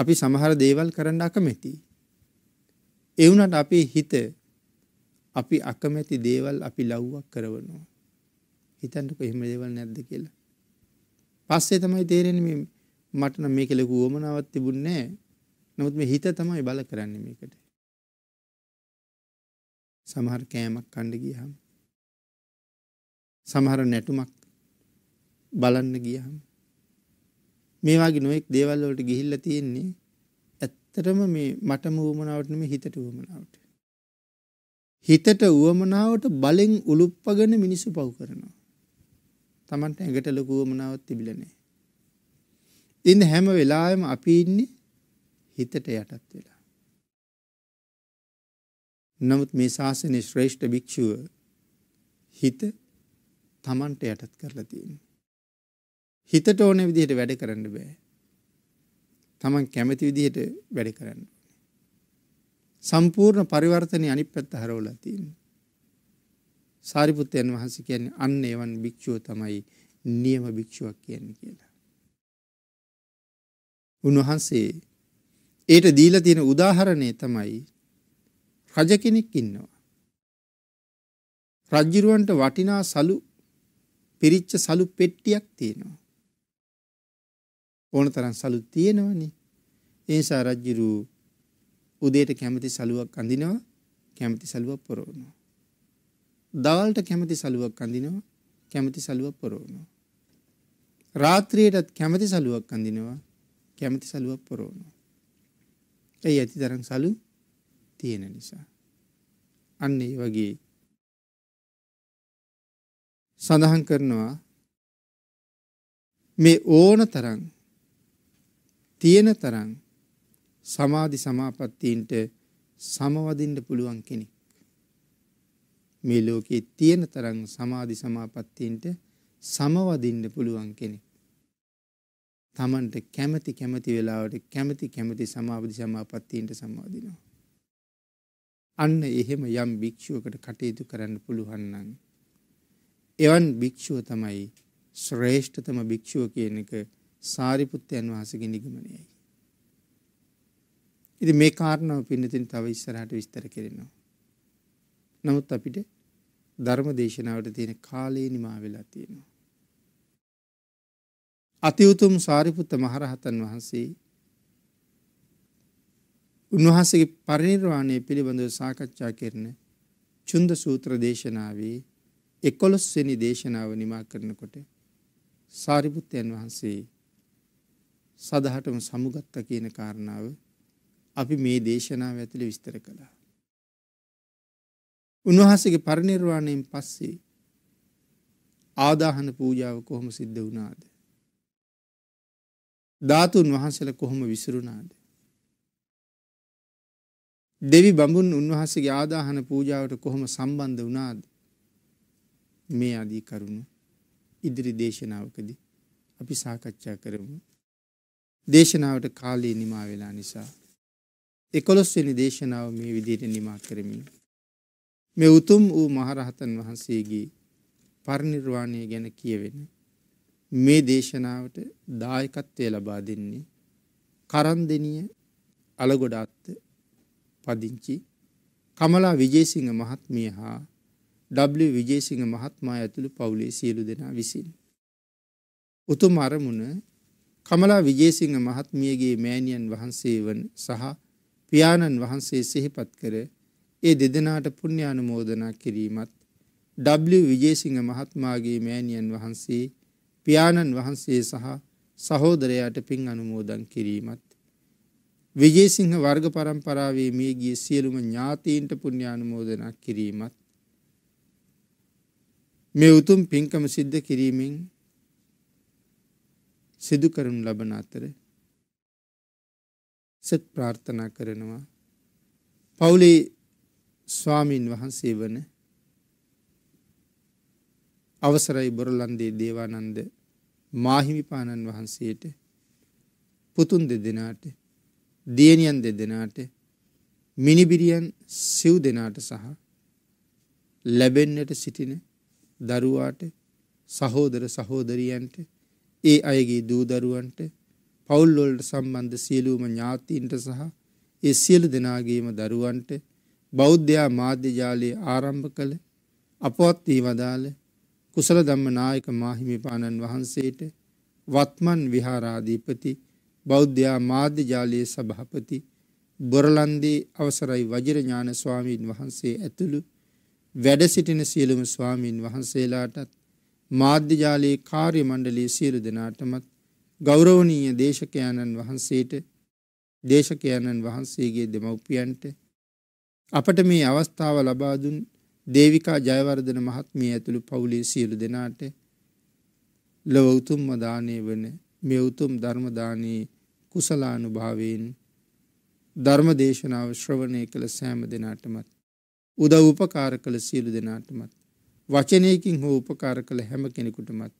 අපි සමහර දේවල් කරන්න අකමැති. එවුනට අපේ හිත අපි අකමැති දේවල් අපි ලව්වක් කරවනවා. හිතන්නක එහෙම දේවල් නැද්ද කියලා. පස්සේ තමයි තේරෙන මටන මේ කෙලෙක ුවමනාවත් තිබුන්නේ නමුත් මේ හිත තමයි බල කරන්න මේකට. සමහර කෑමක් කණ්ඩ ගියහම සමහර නැටුමක් බලන්න ගියහම මේවාගේ නොයෙක් දේවල් වලට ගිහිල්ලා තියෙන්නේ ඇත්තටම මේ මටම උවමනාවට නෙමෙයි හිතට උවමනාවට හිතට උවමනාවට බලෙන් උලුප්පගෙන මිනිස්සු පව් කරනවා Tamanට ඇඟට ලොකු උවමනාවක් තිබිලා නැහැ ඉතින් හැම වෙලාවෙම අපි ඉන්නේ හිතට යටත් වෙලා නමුත් මේ ශාසනයේ ශ්‍රේෂ්ඨ භික්ෂුව හිත තමන්ට යටත් කරලා තියෙන්නේ. හිතට ඕන විදිහට වැඩ කරන්න බෑ. තමන් කැමති විදිහට වැඩ කරන්න. සම්පූර්ණ පරිවර්තනය අනිත් පැත්ත හරවලා තියෙන්නේ. සාරිපුත්තයන් වහන්සේ කියන්නේ අන්න එවන් භික්ෂුව තමයි නියම භික්ෂුවක් කියන්නේ කියලා. උන්වහන්සේ ඒට දීලා තියෙන උදාහරණය තමයි රජ කෙනෙක් ඉන්නවා. රජ්ජිරුවන්ට වටිනා සලු පිරිච්ච සලු පෙට්ටියක් තියෙනවා. ඕන තරම් සලු තියෙනවනේ. ඒ නිසා රජුරු උදේට කැමති සලුවක් අඳිනවා, කැමති සලුවක් පොරවනවා. දවල්ට කැමති සලුවක් අඳිනවා, කැමති සලුවක් පොරවනවා. රාත්‍රියටත් කැමති සලුවක් අඳිනවා, කැමති සලුවක් පොරවනවා. ඒ ඇතිතරම් සලු තියෙන නිසා. අන්න ඒ වගේ සඳහන් කරනවා මේ ඕන තරම් තියෙන තරම් සමාධි සමාපත්තීන්ට සමවදින්න පුළුවන් කෙනෙක් මේ ලෝකයේ තියෙන තරම් සමාධි සමාපත්තීන්ට සමවදින්න පුළුවන් කෙනෙක් තමන්ට කැමති කැමති වෙලාවට කැමති කැමති සමාධි සමාපත්තීන්ට සම්වාදිනවා අන්න එහෙම යම් භික්ෂුවකට කටයුතු කරන්න පුළුවන් නම් එවන් භික්ෂුව තමයි ශ්‍රේෂ්ඨතම භික්ෂුව කියන එක සාරිපුත්තයන් වහන්සේගේ නිගමනයයි. ඉතින් මේ කාරණාව පින්නතින් තව ඉස්සරහට විස්තර කරනවා. නමුත් අපිට ධර්ම දේශනාවට තියෙන කාලය නිමා වෙලා තියෙනවා. අති උතුම් සාරිපුත්ත මහරහතන් වහන්සේ උන්වහන්සේගේ පරිනිර්වාණය පිළිබඳව සාකච්ඡා කරන චුන්ද සූත්‍ර දේශනාවේ එකොළොස්වෙනි දේශනාව නිමා කරනකොට සාරිපුත්තයන් වහන්සේ සදහටම සමුගත්ත කියන කාරණාව අපි මේ දේශනාව ඇතුළි විස්තර කළා. උන්වහන්සේගේ පරිනිර්වාණයෙන් පස්සේ ආදාහන පූජාව කොහොම සිද්ධ වුණාද. ධාතුන් වහන්සල කොහොම විසරුණාද. දෙවි බඹුන් උන්වහන්සේගේ ආදාහන පූජාවට කොහොම සම්බන්ධ වනාාද. මේ අදී කරුණු ඉදිරි දේශනාවකදී අපි සාකච්ඡා කරමු. දේශනාවට කාලයේ නිමා වෙලා නිසා එකොළොස්වෙනි දේශනාව මේ විදිහට නිමා කරමින් මේ උතුම් වූ මහරහතන් වහන්සේගේ පරිනිර්වාණය ගැන කියවෙන මේ දේශනාවට දායකත්වය ලබා දෙන්නේ කරන්දෙනිය අලගොඩාත්ත පදිංචි කමලා විජේසිංහ මහත්මිය හා ඩ. විජේසිංහ මහත්මා ඇතුළු පවුලේ සියලු දෙනා විසින්. උතුම් අරමුණ කමලා විජේසිංහ මහත්මියගේ මෑණියන් වහන්සේ වන සහ පියාණන් වහන්සේ සිහිපත් කර ඒ දෙදෙනාට පුණ්‍යානුමෝදනා කිරීමත් ඩ. විජේසිංහ මහත්මාගේ මෑණියන් වහන්සේ පියාණන් වහන්සේ සහ සහෝදරයාට පින් අනුමෝදන් කිරීමත් විජේසිංහ වර්ග පරම්පරාවේ මියගිය සියලුම ඥාතීන්ට පුණ්‍යානුමෝදනා කිරීමත් මේ උතුම් පින්කම සිද්ධ කිරීමෙන් සිදු කරනු ලබන අතර සෙත් ප්‍රාර්ථනා කරනවා පවුලේ ස්වාමීන් වහන්සේ වන අවසරයි බොරලන්දේ දේවානන්ද මාහිමිපාණන් වහන්සේට පුතුන් දෙදෙනාට දියණියන් දෙදෙනාට මිනිබිරියන් සිව් දෙනාට සහ ලැබෙන්නට සිටින දරුවාට සහෝදර සහෝදරියන්ට ඒ අයගේ දූ දරුවන්ට පවුල් වලට සම්බන්ධ සියලුම ඥාතීන්ට සහ ඒ සියලු දෙනාගේම දරුවන්ට බෞද්ධයා මාධ්‍ය ජාලය ආරම්භ කළ අපවත් වී වදාළ කුසල ධම්ම නායක මාහිමිපාණන් වහන්සේට වත්මන් විහාරාධිපති බෞද්ධයා මාධ්‍ය ජාලයේ සභාපති බොරලන්දේ අවසරයි වජිර ඥාන ස්වාමීන් වහන්සේ ඇතුළු වැඩ සිටින සියලුම ස්වාමීන් වහන්සේලාටත් මාධ්‍ය ජාලයේ කාර්ය මණ්ඩලයේ සියලු දෙනාටමත් ගෞරවනීය දේශකයන්න් වහන්සේට දේශකයන්න් වහන්සේගේ දෙමව්පියන්ට අපට මේ අවස්ථාව ලබා දුන් දේවිකා ජයවර්ධන මහත්මිය ඇතුළු පවුලේ සියලු දෙනාට ලොව උතුම්ම දානය වන මේ උතුම් ධර්ම දානයේ කුසලානුභාවයෙන් ධර්ම දේශනාව ශ්‍රවණය කළ සෑම දෙනාටමත් උදව් උපකාර කළ සියලු දෙනාටමත් වචනයකින් හෝ උපකාර කළ හැම කෙනෙකුටමත්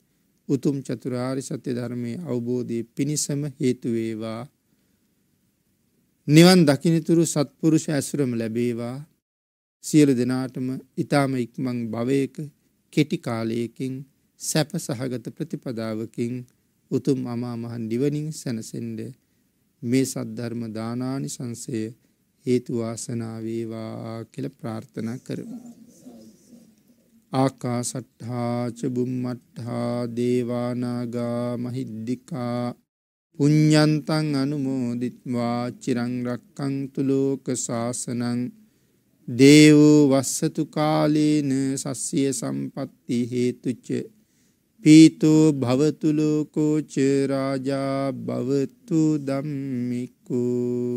උතුම් චතුරාරි සත්‍ය ධර්මයේ අවබෝධය පිණිසම හේතු වේවා නිවන් දකින්නතුරු සත්පුරුෂ ඇසුරම ලැබේවා සියලු දෙනාටම ඊ타ම ඉක්මන් භවයක කෙටි කාලයකින් සැප සහගත ප්‍රතිපදාවකින් උතුම් අමා මහ නිවනින් සැනසෙන්නේ මේ සද්ධර්ම දානානි සංසය හේතු වාසනා වේවා කියලා ප්‍රාර්ථනා කරමු. ආකාසට්ඨා ච බුම්මට්ඨා දේවානාගා මහිද්దికා පුඤ්ඤන්තං අනුමෝදිත්වා චිරං රක්ඛන්තු ලෝක සාසනං දේවෝ වස්සතු කාලේන සස්සිය සම්පatti හේතුච පීතෝ භවතු ලෝකෝ ච රාජා භවතු ධම්මිකෝ